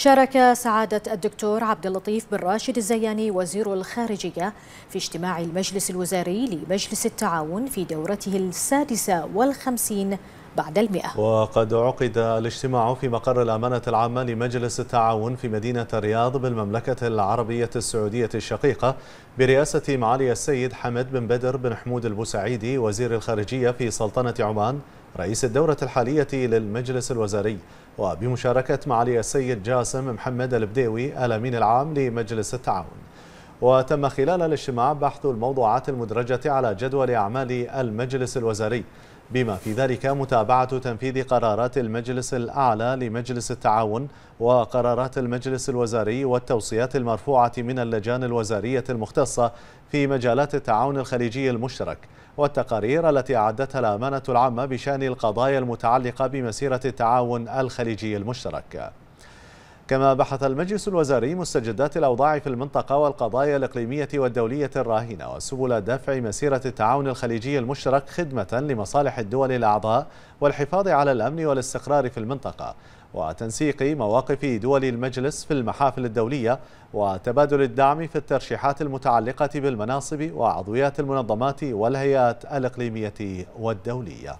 شارك سعادة الدكتور عبد اللطيف بن راشد الزياني وزير الخارجية في اجتماع المجلس الوزاري لمجلس التعاون في دورته السادسة والخمسين بعد المئة وقد عقد الاجتماع في مقر الأمانة العامة لمجلس التعاون في مدينة الرياض بالمملكة العربية السعودية الشقيقة برئاسة معالي السيد حمد بن بدر بن حمود البوسعيدي وزير الخارجية في سلطنة عمان رئيس الدورة الحالية للمجلس الوزاري وبمشاركة معالي السيد جاسم محمد البديوي الأمين العام لمجلس التعاون وتم خلال الاجتماع بحث الموضوعات المدرجة على جدول أعمال المجلس الوزاري بما في ذلك متابعة تنفيذ قرارات المجلس الأعلى لمجلس التعاون وقرارات المجلس الوزاري والتوصيات المرفوعة من اللجان الوزارية المختصة في مجالات التعاون الخليجي المشترك والتقارير التي أعدتها الأمانة العامة بشأن القضايا المتعلقة بمسيرة التعاون الخليجي المشترك كما بحث المجلس الوزاري مستجدات الأوضاع في المنطقة والقضايا الإقليمية والدولية الراهنة وسبل دفع مسيرة التعاون الخليجي المشترك خدمة لمصالح الدول الأعضاء والحفاظ على الأمن والاستقرار في المنطقة وتنسيق مواقف دول المجلس في المحافل الدولية وتبادل الدعم في الترشيحات المتعلقة بالمناصب وعضويات المنظمات والهيئات الإقليمية والدولية